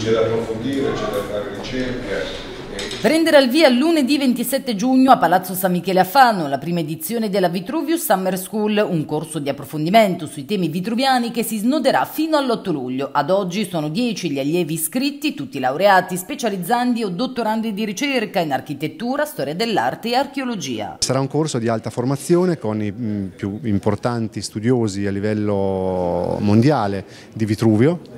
c'è da approfondire, c'è da fare ricerca. Eh. Prenderà il via lunedì 27 giugno a Palazzo San Michele a Fano la prima edizione della Vitruvius Summer School, un corso di approfondimento sui temi vitruviani che si snoderà fino all'8 luglio. Ad oggi sono 10 gli allievi iscritti, tutti laureati, specializzandi o dottorandi di ricerca in architettura, storia dell'arte e archeologia. Sarà un corso di alta formazione con i mm, più importanti studiosi a livello mondiale di Vitruvio,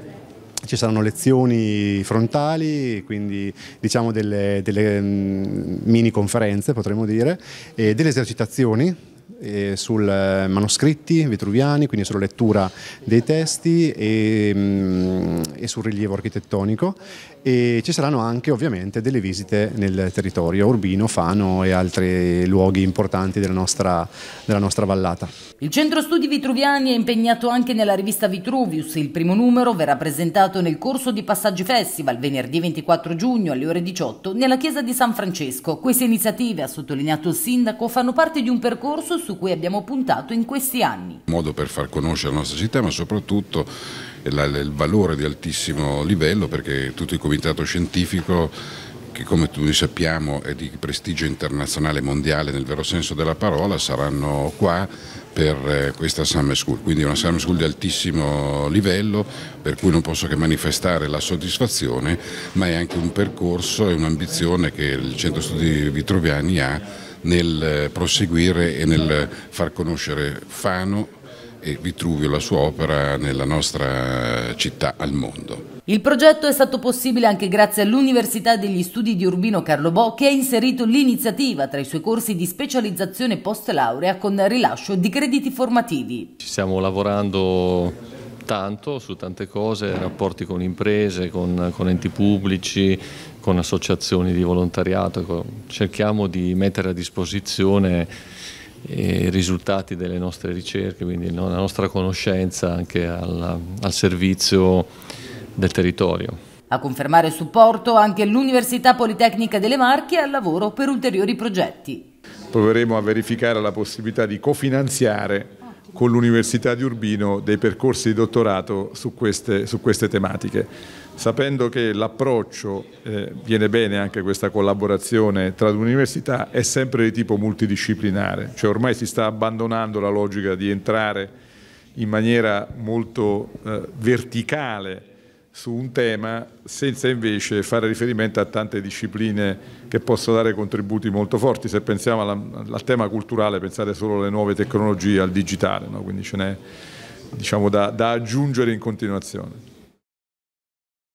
ci saranno lezioni frontali, quindi diciamo delle, delle mm, mini conferenze potremmo dire, e delle esercitazioni eh, sul eh, manoscritti vitruviani, quindi sulla lettura dei testi e, mh, mm, e sul rilievo architettonico e ci saranno anche ovviamente delle visite nel territorio urbino, Fano e altri luoghi importanti della nostra, della nostra vallata. Il Centro Studi Vitruviani è impegnato anche nella rivista Vitruvius, il primo numero verrà presentato nel corso di Passaggi Festival venerdì 24 giugno alle ore 18 nella chiesa di San Francesco. Queste iniziative, ha sottolineato il sindaco, fanno parte di un percorso su cui abbiamo puntato in questi anni. Un modo per far conoscere la nostra città ma soprattutto il valore di altissimo livello perché tutto il comitato scientifico che come noi sappiamo è di prestigio internazionale mondiale nel vero senso della parola, saranno qua per eh, questa Summer School, quindi una Summer School di altissimo livello per cui non posso che manifestare la soddisfazione, ma è anche un percorso e un'ambizione che il Centro Studi Vitroviani ha nel eh, proseguire e nel far conoscere Fano e Vitruvio la sua opera nella nostra città al mondo. Il progetto è stato possibile anche grazie all'Università degli Studi di Urbino Carlo Bo che ha inserito l'iniziativa tra i suoi corsi di specializzazione post laurea con rilascio di crediti formativi. Ci stiamo lavorando tanto su tante cose, rapporti con imprese, con, con enti pubblici, con associazioni di volontariato, ecco, cerchiamo di mettere a disposizione eh, i risultati delle nostre ricerche, quindi la nostra conoscenza anche al, al servizio del territorio. A confermare il supporto anche l'Università Politecnica delle Marche al lavoro per ulteriori progetti. Proveremo a verificare la possibilità di cofinanziare con l'Università di Urbino dei percorsi di dottorato su queste, su queste tematiche. Sapendo che l'approccio, eh, viene bene anche questa collaborazione tra l'università, è sempre di tipo multidisciplinare, cioè ormai si sta abbandonando la logica di entrare in maniera molto eh, verticale su un tema senza invece fare riferimento a tante discipline che possono dare contributi molto forti. Se pensiamo alla, al tema culturale, pensate solo alle nuove tecnologie, al digitale, no? quindi ce n'è diciamo, da, da aggiungere in continuazione.